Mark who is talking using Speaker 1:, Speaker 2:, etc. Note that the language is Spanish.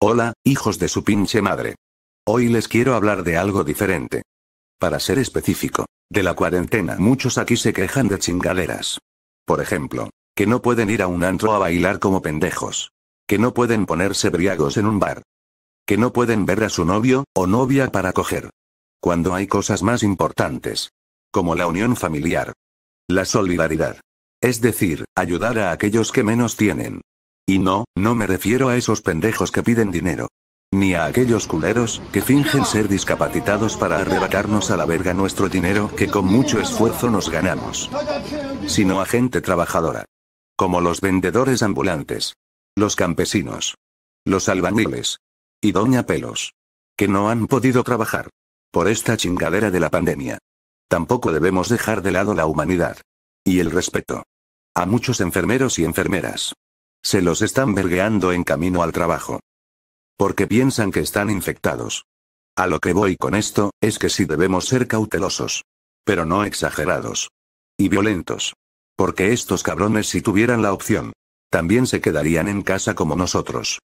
Speaker 1: Hola, hijos de su pinche madre. Hoy les quiero hablar de algo diferente. Para ser específico, de la cuarentena muchos aquí se quejan de chingaderas. Por ejemplo, que no pueden ir a un antro a bailar como pendejos. Que no pueden ponerse briagos en un bar. Que no pueden ver a su novio o novia para coger. Cuando hay cosas más importantes. Como la unión familiar. La solidaridad. Es decir, ayudar a aquellos que menos tienen. Y no, no me refiero a esos pendejos que piden dinero. Ni a aquellos culeros, que fingen ser discapacitados para arrebatarnos a la verga nuestro dinero que con mucho esfuerzo nos ganamos. Sino a gente trabajadora. Como los vendedores ambulantes. Los campesinos. Los albañiles. Y doña Pelos. Que no han podido trabajar. Por esta chingadera de la pandemia. Tampoco debemos dejar de lado la humanidad. Y el respeto. A muchos enfermeros y enfermeras. Se los están vergueando en camino al trabajo. Porque piensan que están infectados. A lo que voy con esto, es que sí debemos ser cautelosos. Pero no exagerados. Y violentos. Porque estos cabrones si tuvieran la opción. También se quedarían en casa como nosotros.